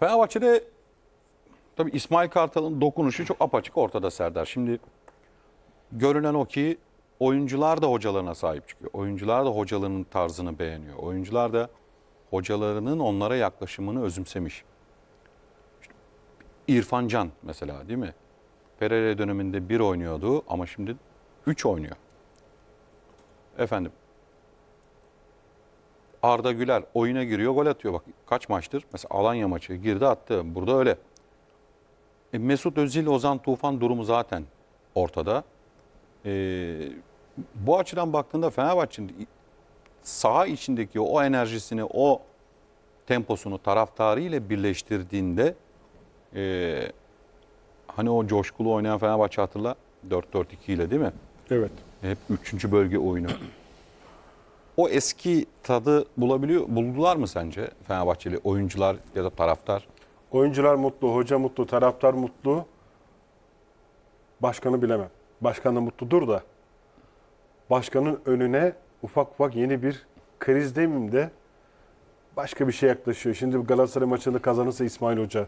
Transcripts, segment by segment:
Fenerbahçe'de tabii İsmail Kartal'ın dokunuşu çok apaçık ortada Serdar. Şimdi görünen o ki oyuncular da hocalarına sahip çıkıyor. Oyuncular da hocalarının tarzını beğeniyor. Oyuncular da hocalarının onlara yaklaşımını özümsemiş. İşte İrfan Can mesela değil mi? Pereira döneminde bir oynuyordu ama şimdi üç oynuyor. Efendim Arda Güler oyuna giriyor gol atıyor. Bak kaç maçtır? Mesela Alanya maçı girdi attı. Burada öyle. E, Mesut Özil, Ozan Tufan durumu zaten ortada. E, bu açıdan baktığında Fenerbahçe'nin saha içindeki o enerjisini, o temposunu taraftarı ile birleştirdiğinde e, hani o coşkulu oynayan Fenerbahçe hatırla 4-4-2 ile değil mi? Evet. Hep üçüncü bölge oyunu o eski tadı bulabiliyor buldular mı sence Fenerbahçeli oyuncular ya da taraftar? Oyuncular mutlu, hoca mutlu, taraftar mutlu. Başkanı bilemem. Başkan da mutludur da. Başkanın önüne ufak ufak yeni bir kriz demeyeyim de başka bir şey yaklaşıyor. Şimdi Galatasaray maçını kazanırsa İsmail Hoca.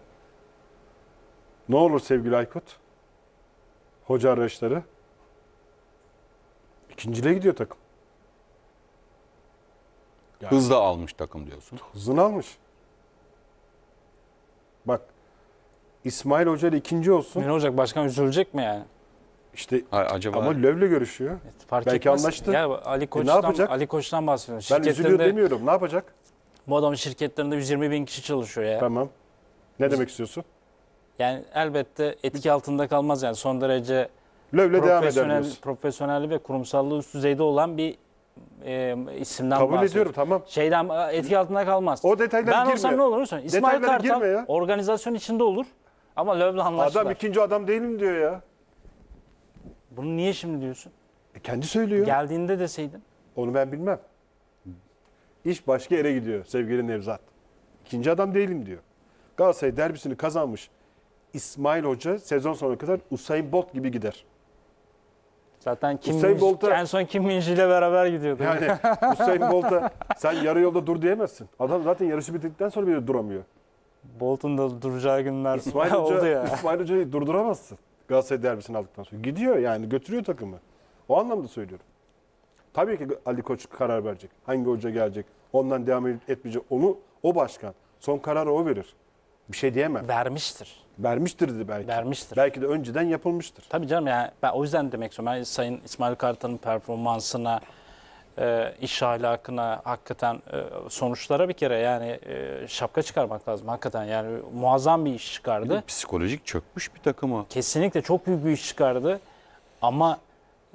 Ne olur sevgili Aykut? Hoca araçları. İkinciliğe gidiyor takım. Yani. Hızla almış takım diyorsun. Hızını almış. Bak İsmail Hoca ile ikinci olsun. Ne olacak? Başkan üzülecek mi yani? İşte Hayır, acaba ama Löv'le görüşüyor. Evet, fark Belki etmez. anlaştı. Ya Ali Koç'tan, e, ne yapacak? Ali Koç'tan bahsediyorum. Ben üzülüyor demiyorum. Ne yapacak? Bu adam şirketlerinde 120 bin kişi çalışıyor ya. Tamam. Ne Biz, demek istiyorsun? Yani elbette etki altında kalmaz yani. Son derece Löv'le devam eder Profesyonel ve kurumsallığı üst düzeyde olan bir e, isimden Kabul bahsediyorum. ediyorum tamam. Şeyden e, etki altında kalmaz. O detaylara Ben olsam ne olur musun? İsmail Detaylara Kartal organizasyon içinde olur ama Löw'le anlaştılar. Adam ikinci adam değilim diyor ya. Bunu niye şimdi diyorsun? E, kendi söylüyor. Geldiğinde deseydin. Onu ben bilmem. İş başka yere gidiyor sevgili Nevzat. İkinci adam değilim diyor. Galatasaray derbisini kazanmış İsmail Hoca sezon sonuna kadar Usain Bolt gibi gider. Zaten Kim Usain Bolt'a- en son Kim Minji ile beraber gidiyordu. Yani Usain Bolt'a sen yarı yolda dur diyemezsin. Adam zaten yarışı bitirdikten sonra bile duramıyor. Bolt'un da duracağı günler İsmail oldu ya. İsmail Hoca'yı durduramazsın. Galatasaray derbisini aldıktan sonra. Gidiyor yani götürüyor takımı. O anlamda söylüyorum. Tabii ki Ali Koç karar verecek. Hangi hoca gelecek? Ondan devam etmeyecek. Onu o başkan. Son kararı o verir bir şey diyemem. Vermiştir. Vermiştir dedi belki. Vermiştir. Belki de önceden yapılmıştır. Tabii canım yani ben o yüzden demek istiyorum. Ben Sayın İsmail Kartal'ın performansına, e, iş ahlakına hakikaten e, sonuçlara bir kere yani e, şapka çıkarmak lazım hakikaten. Yani muazzam bir iş çıkardı. Bir psikolojik çökmüş bir takıma. Kesinlikle çok büyük bir iş çıkardı. Ama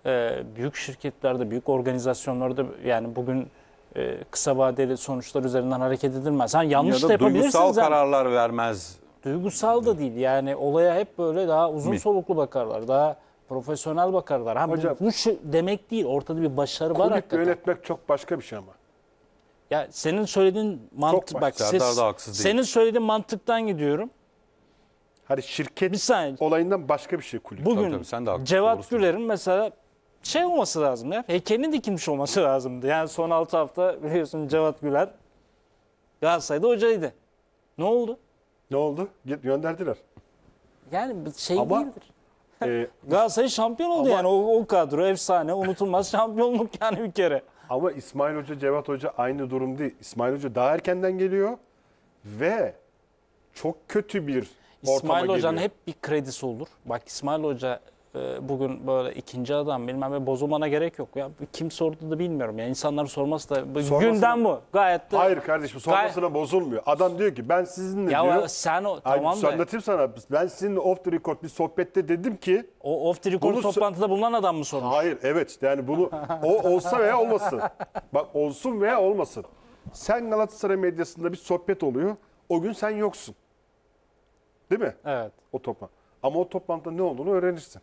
e, büyük şirketlerde, büyük organizasyonlarda yani bugün e, kısa vadeli sonuçlar üzerinden hareket edilmez. Yani yanlış ya da, yapabilirsiniz. Duygusal ama. kararlar vermez. Duygusal da değil. Yani olaya hep böyle daha uzun Mi? soluklu bakarlar. Daha profesyonel bakarlar. Ha, Hocam, bu, bu şey şu demek değil. Ortada bir başarı var hakikaten. yönetmek çok başka bir şey ama. Ya senin söylediğin mantık bak ses, senin söylediğin mantıktan gidiyorum. Hani şirket bir saniye. olayından başka bir şey kulüp. Bugün tabii, tabii, sen de haklısın, Cevat Güler'in mesela şey olması lazım ya. Heykelin dikilmiş olması lazımdı. Yani son 6 hafta biliyorsun Cevat Güler Galatasaray'da hocaydı. Ne oldu? Ne oldu? Gö- Gönderdiler. Yani şey Ama- değildir. Ee, Galatasaray şampiyon oldu Ama- yani. O, o kadro efsane. Unutulmaz şampiyonluk yani bir kere. ama İsmail Hoca, Cevat Hoca aynı durum değil. İsmail Hoca daha erkenden geliyor ve çok kötü bir ortama geliyor. İsmail Hoca'nın hep bir kredisi olur. Bak İsmail Hoca ee, bugün böyle ikinci adam bilmem ve bozulmana gerek yok. Ya kim sordu da bilmiyorum. Yani insanların sorması da Sormasına- gündem bu. Gayet de Hayır kardeşim sonrasına bozulmuyor. Adam diyor ki ben sizinle Ya diyor. sen o- tamam da- anlatayım sana. Ben sizinle off the record bir sohbette dedim ki o off the record Bunu toplantıda bulunan adam mı sormuş? hayır evet yani bunu o olsa veya olmasın. Bak olsun veya olmasın. Sen Galatasaray medyasında bir sohbet oluyor. O gün sen yoksun. Değil mi? Evet. O toplantı. Ama o toplantıda ne olduğunu öğrenirsin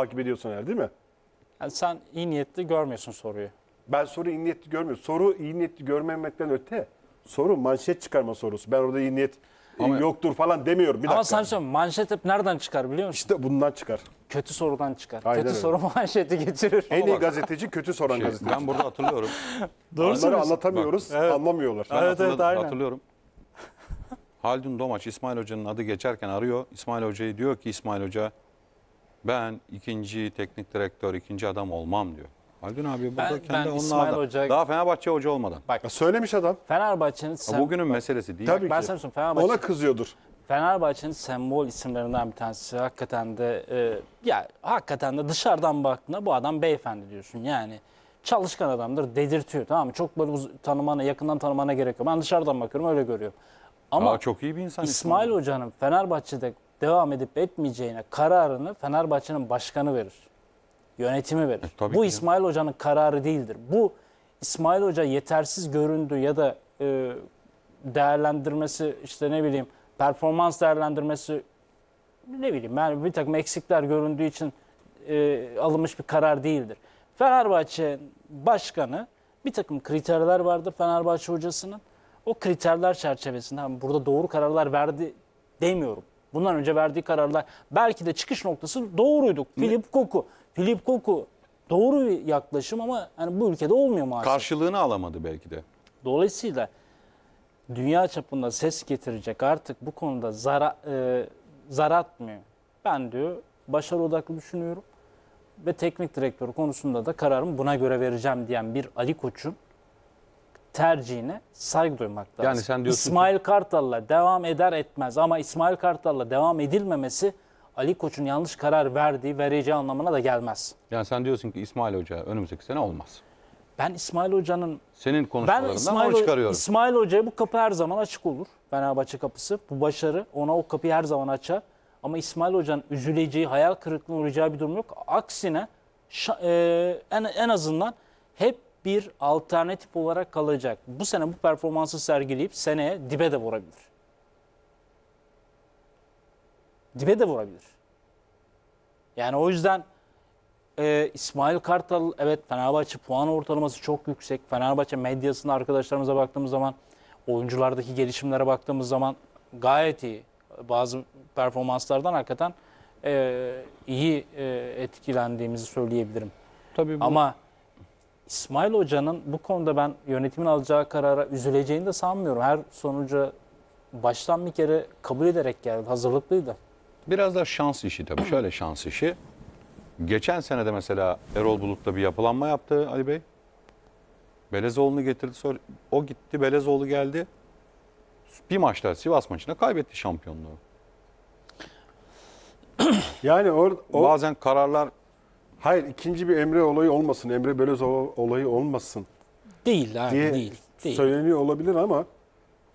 takip ediyorsun herhalde değil mi? Yani sen iyi niyetli görmüyorsun soruyu. Ben soru iyi niyetli görmüyorum. Soru iyi niyetli görmemekten öte soru manşet çıkarma sorusu. Ben orada iyi niyet e, Ama- yoktur falan demiyorum. Bir Ama dakika. sen söyleyeyim manşet hep nereden çıkar biliyor musun? İşte bundan çıkar. Kötü sorudan çıkar. Aynen Kötü soru manşeti getirir. En iyi gazeteci kötü soran şey, gazeteci. Ben burada hatırlıyorum. Doğru Onları anlatamıyoruz, anlamıyorlar. Ben Evet, evet, aynen. hatırlıyorum. Haldun Domaç İsmail Hoca'nın adı geçerken arıyor. İsmail Hoca'yı diyor ki İsmail Hoca ben ikinci teknik direktör, ikinci adam olmam diyor. Haldun abi burada ben, kendi ben onlardan. Hoca... Daha Fenerbahçe hoca olmadan. Bak, ya söylemiş adam. Fenerbahçe'nin... Sem... Bugünün bak, meselesi değil. Tabii ben ki. Sana Fenerbahçe... Ona kızıyordur. Fenerbahçe'nin sembol isimlerinden bir tanesi. Hakikaten de e, ya hakikaten de dışarıdan baktığında bu adam beyefendi diyorsun. Yani çalışkan adamdır dedirtiyor tamam mı? Çok böyle tanımana yakından tanımana gerek yok. Ben dışarıdan bakıyorum öyle görüyorum. Ama Aa, çok iyi bir insan. İsmail, İsmail Hoca'nın Fenerbahçe'de devam edip etmeyeceğine kararını Fenerbahçe'nin başkanı verir. Yönetimi verir. E, Bu ki. İsmail Hoca'nın kararı değildir. Bu İsmail Hoca yetersiz göründü ya da e, değerlendirmesi işte ne bileyim performans değerlendirmesi ne bileyim yani bir takım eksikler göründüğü için e, alınmış bir karar değildir. Fenerbahçe başkanı bir takım kriterler vardı Fenerbahçe hocasının. O kriterler çerçevesinde burada doğru kararlar verdi demiyorum. Bundan önce verdiği kararlar belki de çıkış noktası doğruydu. Philip Koku. Philip Koku doğru bir yaklaşım ama yani bu ülkede olmuyor maalesef. Karşılığını alamadı belki de. Dolayısıyla dünya çapında ses getirecek artık bu konuda zara, e, zar atmıyor. Ben diyor başarı odaklı düşünüyorum ve teknik direktör konusunda da kararımı buna göre vereceğim diyen bir Ali Koç'un tercihine saygı duymak lazım. Yani sen diyorsun İsmail ki... Kartal'la devam eder etmez ama İsmail Kartal'la devam edilmemesi Ali Koç'un yanlış karar verdiği, vereceği anlamına da gelmez. Yani sen diyorsun ki İsmail Hoca önümüzdeki sene olmaz. Ben İsmail Hoca'nın senin konuşmalarından ben İsmail, onu çıkarıyorum. İsmail Hoca'ya bu kapı her zaman açık olur. Fenerbahçe kapısı. Bu başarı ona o kapıyı her zaman açar. Ama İsmail Hoca'nın üzüleceği, hayal kırıklığına uğrayacağı bir durum yok. Aksine e, en, en azından bir alternatif olarak kalacak. Bu sene bu performansı sergileyip seneye dibe de vurabilir. Dibe de vurabilir. Yani o yüzden e, İsmail Kartal evet Fenerbahçe puan ortalaması çok yüksek. Fenerbahçe medyasında arkadaşlarımıza baktığımız zaman oyunculardaki gelişimlere baktığımız zaman gayet iyi. Bazı performanslardan hakikaten e, iyi e, etkilendiğimizi söyleyebilirim. Tabii bu... Ama İsmail Hoca'nın bu konuda ben yönetimin alacağı karara üzüleceğini de sanmıyorum. Her sonucu baştan bir kere kabul ederek geldi, hazırlıklıydı. Biraz da şans işi tabii. Şöyle şans işi. Geçen sene de mesela Erol Bulut'ta bir yapılanma yaptı Ali Bey. Belezoğlu'nu getirdi. sonra O gitti, Belezoğlu geldi. Bir maçta Sivas maçında kaybetti şampiyonluğu. Yani or, or... bazen kararlar Hayır ikinci bir Emre olayı olmasın. Emre Belöz olayı olmasın. Değil abi diye değil. değil. Söyleniyor olabilir ama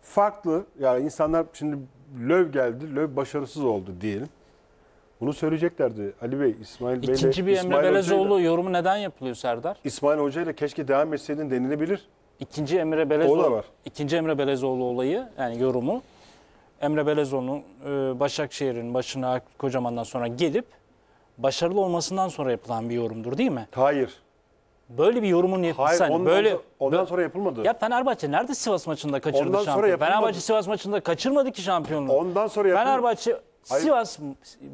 farklı yani insanlar şimdi Löv geldi, Löv başarısız oldu diyelim. Bunu söyleyeceklerdi Ali Bey, İsmail Bey. İkinci bir İsmail Emre Belezoğlu yorumu neden yapılıyor Serdar? İsmail Hoca ile keşke devam etseydin denilebilir. İkinci Emre Belezoğlu. var. İkinci Emre Belezoğlu olayı yani yorumu Emre Belezoğlu'nun e, Başakşehir'in başına kocamandan sonra gelip başarılı olmasından sonra yapılan bir yorumdur değil mi? Hayır. Böyle bir yorumun yapılsa böyle ondan sonra yapılmadı. Ya Fenerbahçe nerede Sivas maçında kaçırdı ondan şampiyonluğu? Sonra yapılmadı. Fenerbahçe Sivas maçında kaçırmadı ki şampiyonluğu. Ondan sonra yapılmadı. Fenerbahçe Hayır. Sivas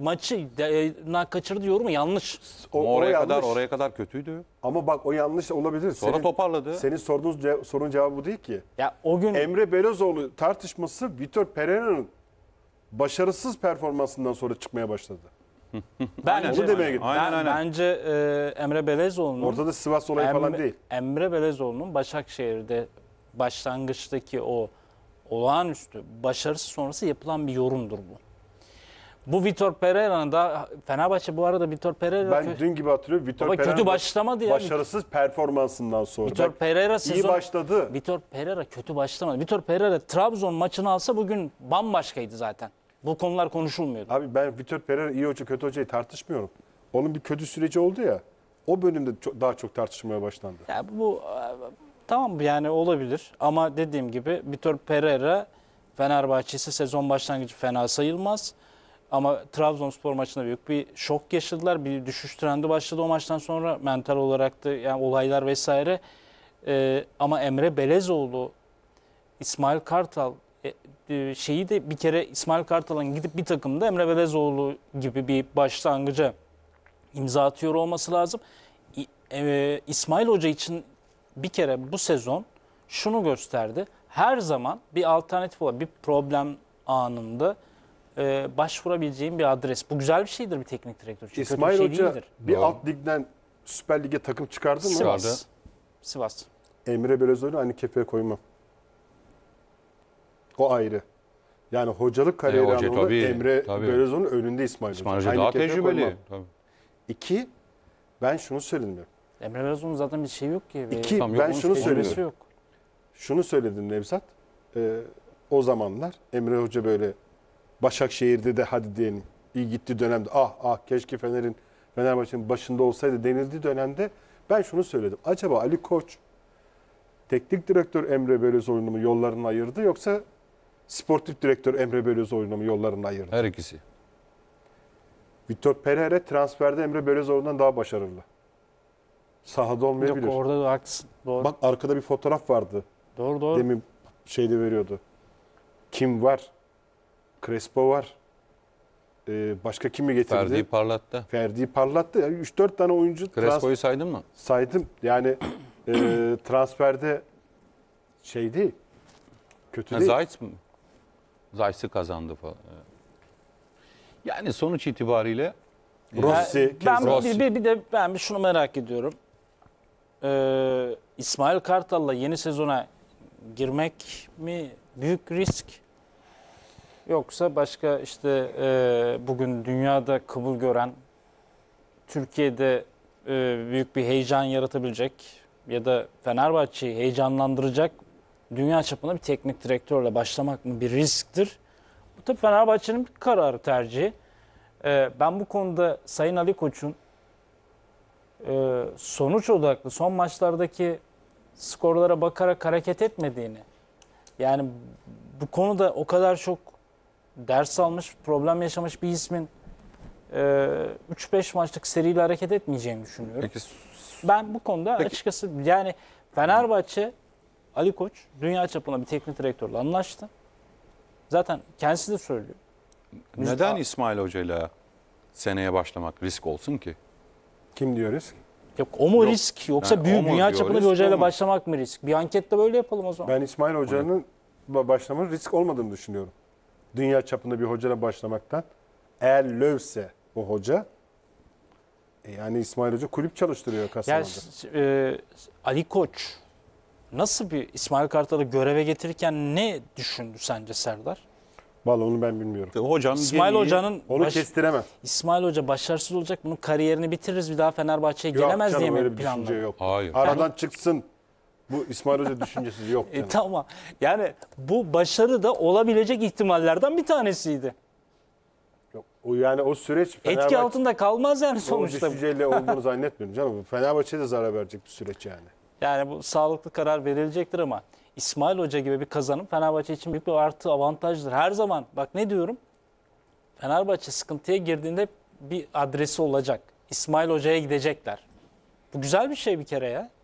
maçı na kaçırdı yorumu yanlış. O, Ama oraya yanlış. kadar oraya kadar kötüydü. Ama bak o yanlış olabilir. Sonra senin, toparladı. Senin sorduğun ce- sorunun cevabı bu değil ki. Ya o gün Emre Belözoğlu tartışması Vitor Pereira'nın başarısız performansından sonra çıkmaya başladı. Bence, şey Onu demeye gittim. Aynen, aynen. Bence e, Emre Belezoğlu'nun Ortada Sivas olayı Emre, falan değil. Emre Belezoğlu'nun Başakşehir'de başlangıçtaki o olağanüstü başarısı sonrası yapılan bir yorumdur bu. Bu Vitor Pereira'nın da Fenerbahçe bu arada Vitor Pereira Ben dün gibi hatırlıyorum. Vitor Baba kötü başlamadı ya. Başarısız performansından sonra. Vitor Bak, Pereira iyi başladı. Vitor Pereira kötü başlamadı. Vitor Pereira Trabzon maçını alsa bugün bambaşkaydı zaten. Bu konular konuşulmuyordu. Abi ben Vitor Pereira iyi hoca kötü hocayı tartışmıyorum. Onun bir kötü süreci oldu ya. O bölümde çok, daha çok tartışmaya başlandı. Ya bu e, tamam yani olabilir ama dediğim gibi Vitor Pereira Fenerbahçe'si sezon başlangıcı fena sayılmaz. Ama Trabzonspor maçında büyük bir şok yaşadılar. Bir düşüş trendi başladı o maçtan sonra mental olarak da yani olaylar vesaire. Ee, ama Emre Belezoğlu, İsmail Kartal e, e, şeyi de bir kere İsmail Kartal'ın gidip bir takımda Emre Belezoğlu gibi bir başlangıca imza atıyor olması lazım. E, İsmail Hoca için bir kere bu sezon şunu gösterdi. Her zaman bir alternatif olan bir problem anında e, başvurabileceğin bir adres. Bu güzel bir şeydir bir teknik direktör için. İsmail Kötü bir şey Hoca değildir. bir alt ligden Süper Lig'e takım çıkardı mı? Sivas. Sivas. Emre Belezoğlu aynı kefeye koymam. O ayrı. Yani hocalık e, kariyeri hoca, anlamında tabii, Emre tabii. Belözo'nun önünde İsmail, İsmail Hoca. Hoca daha tecrübeli. Tabii. İki, ben şunu söylemiyorum. Emre Belözo'nun zaten bir şey yok ki. İki, tamam, ben yok, şunu söyledim. Yok. Şunu söyledim Nevzat. Ee, o zamanlar Emre Hoca böyle Başakşehir'de de hadi diyelim iyi gitti dönemde ah ah keşke Fener'in Fenerbahçe'nin başında olsaydı denildiği dönemde ben şunu söyledim. Acaba Ali Koç teknik direktör Emre Belözoğlu'nu mu yollarını ayırdı yoksa Sportif direktör Emre Belözoğlu'na mı yollarını ayırdı? Her ikisi. Victor Pereira transferde Emre Belözoğlu'ndan daha başarılı. Sahada olmayabilir. Yok orada da haklısın. Doğru. Bak arkada bir fotoğraf vardı. Doğru doğru. Demin şeyde veriyordu. Kim var? Crespo var. Ee, başka kimi getirdi? Ferdi parlattı. Ferdi parlattı. Yani 3-4 tane oyuncu. Crespo'yu saydın mı? Saydım. Yani e, transferde şey değil. Kötü ha, değil. Zayt mı? Zayt'sı kazandı falan. Yani sonuç itibariyle Rossi, ben, Rossi. Bir, bir de ben bir şunu merak ediyorum. Ee, İsmail Kartal'la yeni sezona girmek mi büyük risk? Yoksa başka işte e, bugün dünyada kabul gören, Türkiye'de e, büyük bir heyecan yaratabilecek ya da Fenerbahçe'yi heyecanlandıracak dünya çapında bir teknik direktörle başlamak mı bir risktir? Bu tabii Fenerbahçe'nin bir kararı tercihi. Ee, ben bu konuda Sayın Ali Koç'un e, sonuç odaklı son maçlardaki skorlara bakarak hareket etmediğini yani bu konuda o kadar çok ders almış, problem yaşamış bir ismin e, 3-5 maçlık seriyle hareket etmeyeceğini düşünüyorum. Peki. Ben bu konuda Peki. açıkçası yani Fenerbahçe Ali Koç dünya çapında bir teknik direktörle anlaştı. Zaten kendisi de söylüyor. Müzik Neden İsmail Hoca ile seneye başlamak risk olsun ki? Kim diyor risk? Yok, o mu Yok. risk yoksa yani, büyük dünya çapında bir hocayla başlamak mı risk? Bir ankette böyle yapalım o zaman. Ben İsmail Hoca'nın başlamanın risk olmadığını düşünüyorum. Dünya çapında bir hocayla başlamaktan. Eğer Lövse o hoca e, yani İsmail Hoca kulüp çalıştırıyor Kastamonu'da. Yani, e, Ali Koç Nasıl bir İsmail Kartal'ı göreve getirirken ne düşündü sence Serdar? Vallahi onu ben bilmiyorum. E, Hocam İsmail Hoca'nın onu baş... kestiremez. İsmail Hoca başarısız olacak. Bunu kariyerini bitiririz. Bir daha Fenerbahçe'ye gelemez canım, diye mi öyle yok. Hayır. Aradan yani... çıksın. Bu İsmail Hoca düşüncesi yok. Yani. E, tamam. Yani bu başarı da olabilecek ihtimallerden bir tanesiydi. Yok. O yani o süreç Fenerbahçe... Etki altında kalmaz yani sonuçta. O düşünceyle olduğunu zannetmiyorum canım. Fenerbahçe'ye de zarar verecek bir süreç yani. Yani bu sağlıklı karar verilecektir ama İsmail Hoca gibi bir kazanım Fenerbahçe için büyük bir artı avantajdır. Her zaman bak ne diyorum? Fenerbahçe sıkıntıya girdiğinde bir adresi olacak. İsmail Hoca'ya gidecekler. Bu güzel bir şey bir kere ya.